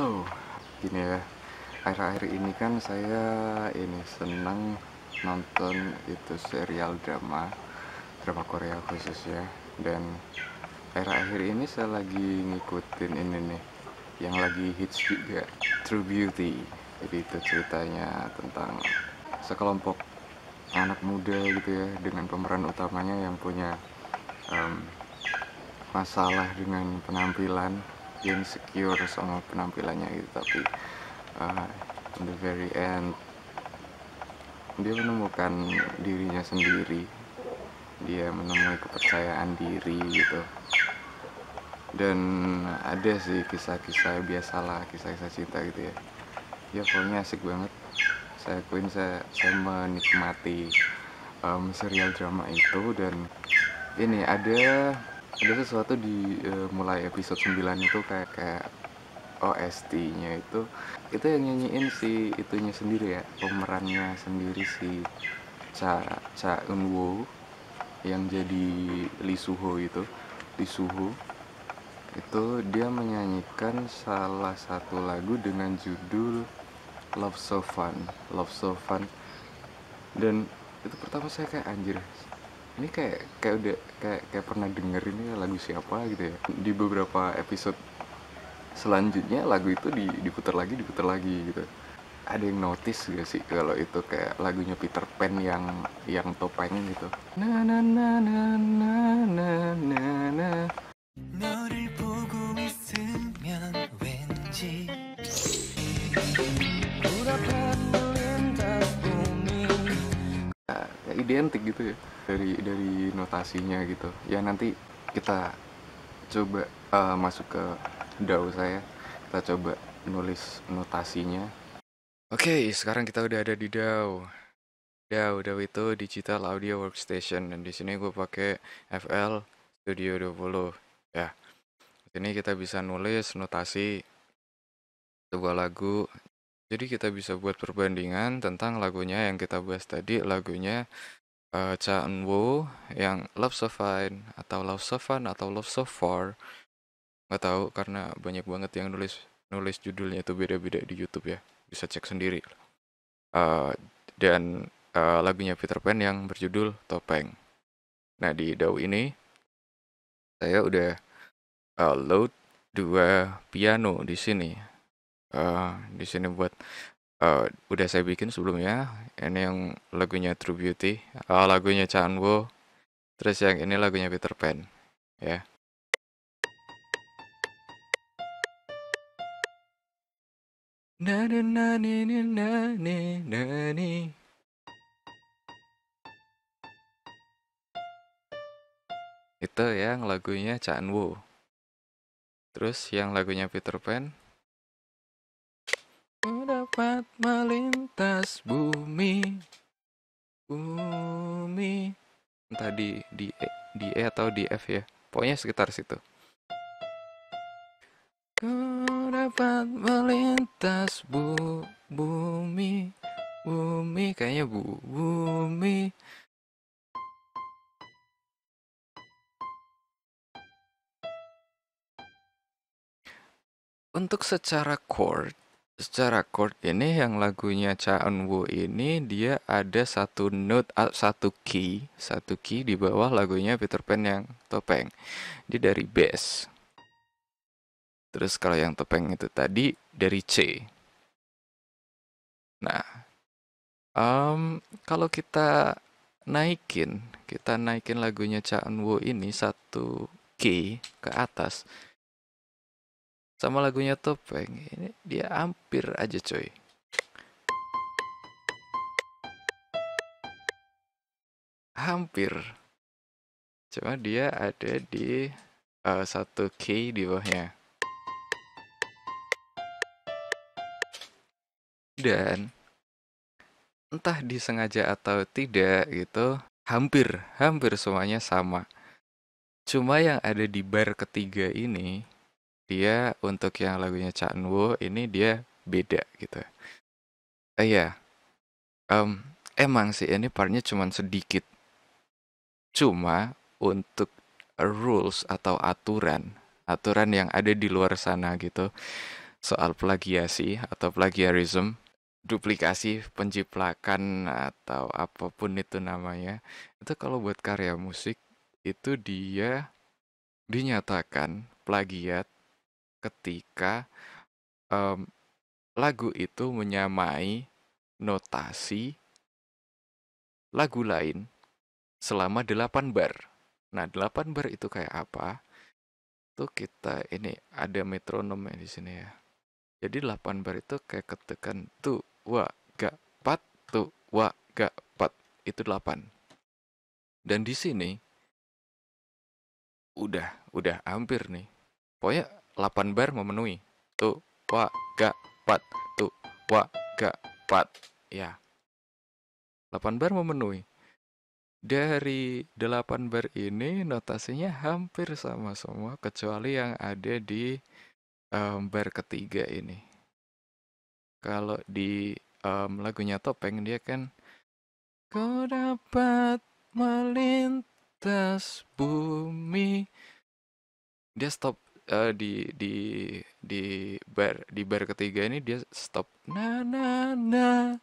Halo, gini ya. Akhir-akhir ini kan saya ini senang nonton itu serial drama, drama Korea khusus ya. Dan akhir-akhir ini saya lagi ngikutin ini nih, yang lagi hits juga, True Beauty. Jadi itu ceritanya tentang sekelompok anak muda gitu ya, dengan pemeran utamanya yang punya um, masalah dengan penampilan insecure sama penampilannya gitu tapi uh, in the very end dia menemukan dirinya sendiri dia menemui kepercayaan diri gitu dan ada sih kisah-kisah biasalah kisah-kisah cinta gitu ya ya pokoknya asik banget saya akuin saya, saya menikmati um, serial drama itu dan ini ada ada sesuatu di uh, mulai episode 9 itu kayak kayak OST-nya itu itu yang nyanyiin si itunya sendiri ya pemerannya sendiri si Cha Cha Eun Woo yang jadi Lee Suho itu Lee Suho itu dia menyanyikan salah satu lagu dengan judul Love So Fun Love So Fun dan itu pertama saya kayak anjir ini kayak kayak udah kayak kayak pernah denger ini lagu siapa gitu ya di beberapa episode selanjutnya lagu itu di, diputar lagi diputar lagi gitu ada yang notice gak sih kalau itu kayak lagunya Peter Pan yang yang topeng gitu na na na na na na na na ya, identik gitu ya dari dari notasinya gitu ya nanti kita coba uh, masuk ke DAO saya kita coba nulis notasinya oke okay, sekarang kita udah ada di DAO DAO DAW itu Digital Audio Workstation dan di sini gue pakai FL Studio 20 ya di sini kita bisa nulis notasi sebuah lagu jadi kita bisa buat perbandingan tentang lagunya yang kita bahas tadi, lagunya uh, eh, Cha Eun Woo yang Love So Fine atau Love So Fun atau Love So Far. Nggak tahu karena banyak banget yang nulis nulis judulnya itu beda-beda di YouTube ya. Bisa cek sendiri. Uh, dan uh, lagunya Peter Pan yang berjudul Topeng. Nah, di DAW ini saya udah uh, load dua piano di sini uh, di sini buat uh, udah saya bikin sebelumnya ini yang lagunya True Beauty uh, lagunya Chanwo terus yang ini lagunya Peter Pan ya yeah. Nani nani nani nani itu yang lagunya Chanwo terus yang lagunya Peter Pan cepat melintas bumi bumi entah di di e, di e atau di f ya pokoknya sekitar situ ku dapat melintas bu bumi bumi kayaknya bu bumi untuk secara chord secara chord ini yang lagunya Cha Eun Woo ini dia ada satu note satu key satu key di bawah lagunya Peter Pan yang topeng dia dari bass terus kalau yang topeng itu tadi dari C nah um, kalau kita naikin kita naikin lagunya Cha Eun Woo ini satu key ke atas sama lagunya Topeng ini dia hampir aja coy hampir cuma dia ada di uh, satu key di bawahnya dan entah disengaja atau tidak gitu hampir hampir semuanya sama cuma yang ada di bar ketiga ini dia untuk yang lagunya Cak Nuo ini dia beda gitu. Uh, ya, um, emang sih ini partnya cuma sedikit. Cuma untuk rules atau aturan, aturan yang ada di luar sana gitu soal plagiasi atau plagiarism, duplikasi, penjiplakan atau apapun itu namanya. Itu kalau buat karya musik itu dia dinyatakan plagiat ketika, um, lagu itu menyamai notasi lagu lain selama 8 bar. Nah, 8 bar itu kayak apa? Itu kita ini ada metronom ya di sini ya. Jadi 8 bar itu kayak ketekan tu wa ga pat tu wa ga pat itu 8. Dan di sini udah udah hampir nih. Pokoknya 8 bar memenuhi. Tu, wa, ga, pat. Tu, wa, ga, pat. Ya. 8 bar memenuhi. Dari 8 bar ini notasinya hampir sama semua kecuali yang ada di um, bar ketiga ini. Kalau di um, lagunya Topeng dia kan Kau dapat melintas bumi Dia stop uh, di di di bar di bar ketiga ini dia stop na na na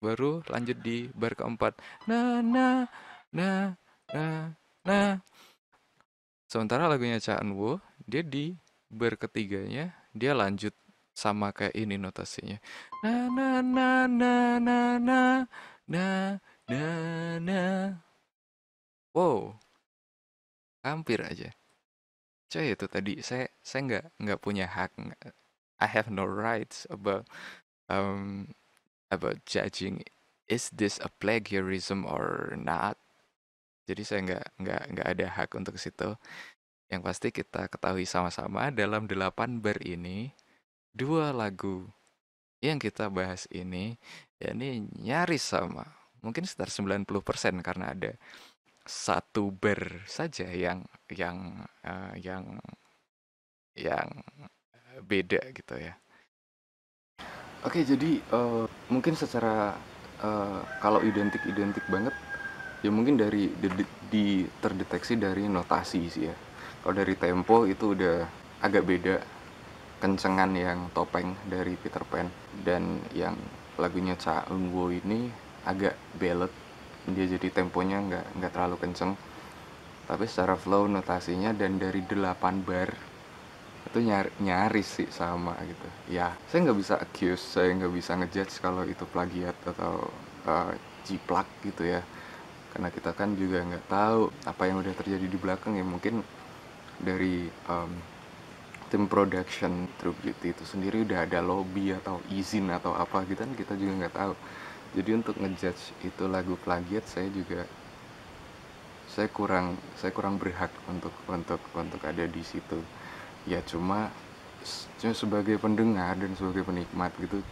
baru lanjut di bar keempat na na na na na sementara lagunya Cha Eunwo dia di bar ketiganya dia lanjut sama kayak ini notasinya na na na na na na na na na wow hampir aja ya itu tadi saya saya nggak nggak punya hak I have no rights about um about judging is this a plagiarism or not jadi saya nggak nggak nggak ada hak untuk situ yang pasti kita ketahui sama-sama dalam delapan ber ini dua lagu yang kita bahas ini ya ini nyaris sama mungkin sekitar 90% karena ada satu ber saja yang yang uh, yang yang eh, beda gitu ya. Oke, jadi uh, mungkin secara uh, kalau identik-identik banget ya mungkin dari di, di terdeteksi dari notasi sih ya. Kalau dari tempo itu udah agak beda kencengan yang topeng dari Peter Pan dan yang lagunya Cha Eun Woo ini agak ballad dia jadi temponya nggak nggak terlalu kenceng tapi secara flow notasinya dan dari 8 bar itu nyar, nyaris sih sama gitu ya saya nggak bisa accuse saya nggak bisa ngejudge kalau itu plagiat atau uh, gitu ya karena kita kan juga nggak tahu apa yang udah terjadi di belakang ya mungkin dari um, tim production True Beauty itu sendiri udah ada lobby atau izin atau apa gitu kan kita juga nggak tahu jadi untuk ngejudge itu lagu plagiat saya juga saya kurang saya kurang berhak untuk untuk untuk ada di situ ya cuma cuma sebagai pendengar dan sebagai penikmat gitu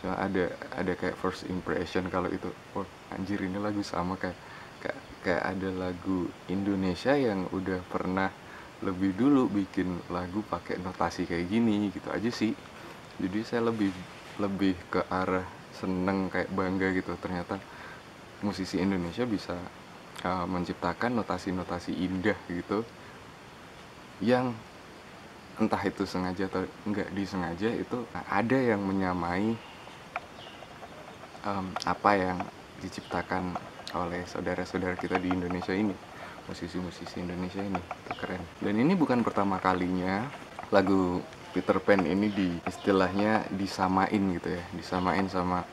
cuma ada ada kayak first impression kalau itu oh anjir ini lagu sama kayak kayak, kayak ada lagu Indonesia yang udah pernah lebih dulu bikin lagu pakai notasi kayak gini gitu aja sih jadi saya lebih lebih ke arah seneng kayak bangga gitu ternyata musisi Indonesia bisa uh, menciptakan notasi-notasi indah gitu yang entah itu sengaja atau nggak disengaja itu nah, ada yang menyamai um, apa yang diciptakan oleh saudara-saudara kita di Indonesia ini musisi-musisi Indonesia ini itu keren dan ini bukan pertama kalinya lagu Peter Pan ini di istilahnya disamain gitu ya disamain sama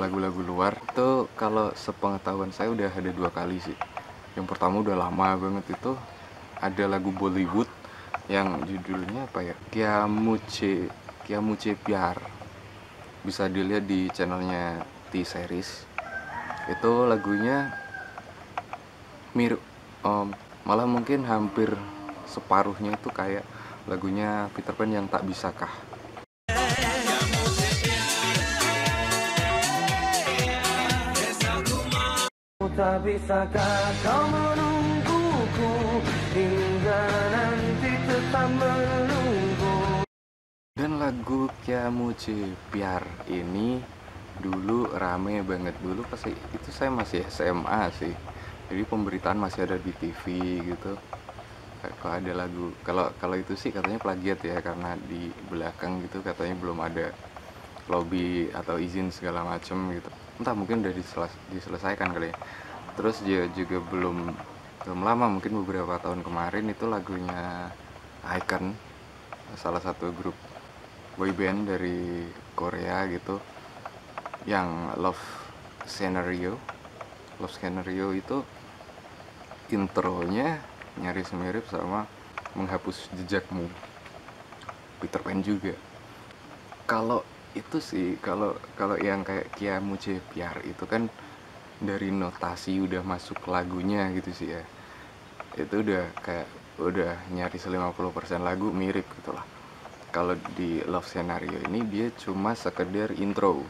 lagu-lagu um, luar itu kalau sepengetahuan saya udah ada dua kali sih yang pertama udah lama banget itu ada lagu Bollywood yang judulnya apa ya Kiamuce Kiamuce Piar bisa dilihat di channelnya T series itu lagunya mirip um, malah mungkin hampir separuhnya itu kayak lagunya Peter Pan yang tak bisakah tak bisakah kau menungguku hingga nanti tetap menunggu dan lagu Kiamuci Piar ini dulu rame banget dulu pasti itu saya masih SMA sih jadi pemberitaan masih ada di TV gitu kok ada lagu kalau kalau itu sih katanya plagiat ya karena di belakang gitu katanya belum ada lobby atau izin segala macem gitu entah mungkin udah diseles, diselesaikan kali ya terus dia juga belum belum lama mungkin beberapa tahun kemarin itu lagunya Icon salah satu grup boyband dari Korea gitu yang Love Scenario Love Scenario itu intronya nyaris mirip sama menghapus jejakmu Peter Pan juga kalau itu sih kalau kalau yang kayak Kia Muce Piar itu kan dari notasi udah masuk lagunya gitu sih ya itu udah kayak udah nyari 50% lagu mirip gitulah. kalau di Love Scenario ini dia cuma sekedar intro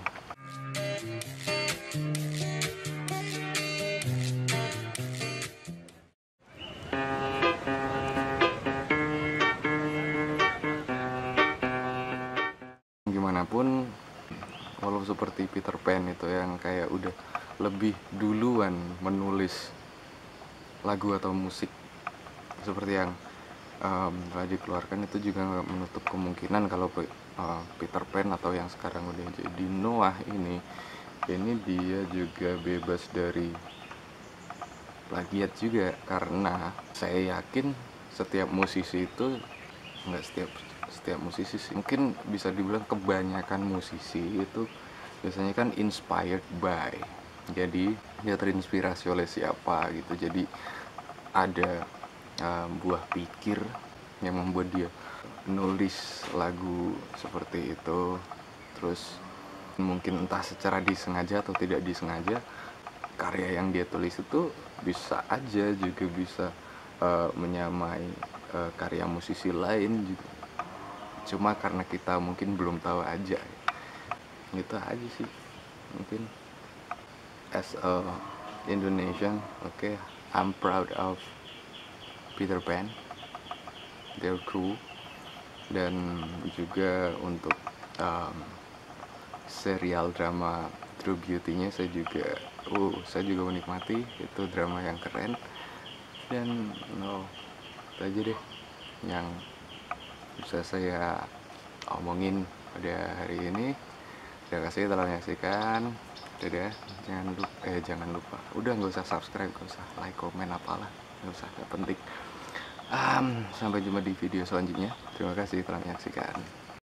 lagu atau musik seperti yang uh, telah dikeluarkan itu juga menutup kemungkinan kalau uh, Peter Pan atau yang sekarang udah jadi Noah ini ini dia juga bebas dari plagiat juga karena saya yakin setiap musisi itu enggak setiap setiap musisi sih mungkin bisa dibilang kebanyakan musisi itu biasanya kan inspired by jadi dia terinspirasi oleh siapa gitu jadi ada um, buah pikir yang membuat dia nulis lagu seperti itu terus mungkin entah secara disengaja atau tidak disengaja karya yang dia tulis itu bisa aja juga bisa uh, menyamai uh, karya musisi lain juga cuma karena kita mungkin belum tahu aja itu aja sih mungkin as a Indonesian oke okay, I'm proud of Peter Pan, their crew, dan juga untuk um, serial drama True Beauty-nya saya juga, uh, saya juga menikmati itu drama yang keren dan no, itu aja deh yang bisa saya omongin pada hari ini. Terima kasih telah menyaksikan dadah jangan lupa eh jangan lupa udah nggak usah subscribe nggak usah like komen apalah nggak usah nggak penting um, sampai jumpa di video selanjutnya terima kasih telah menyaksikan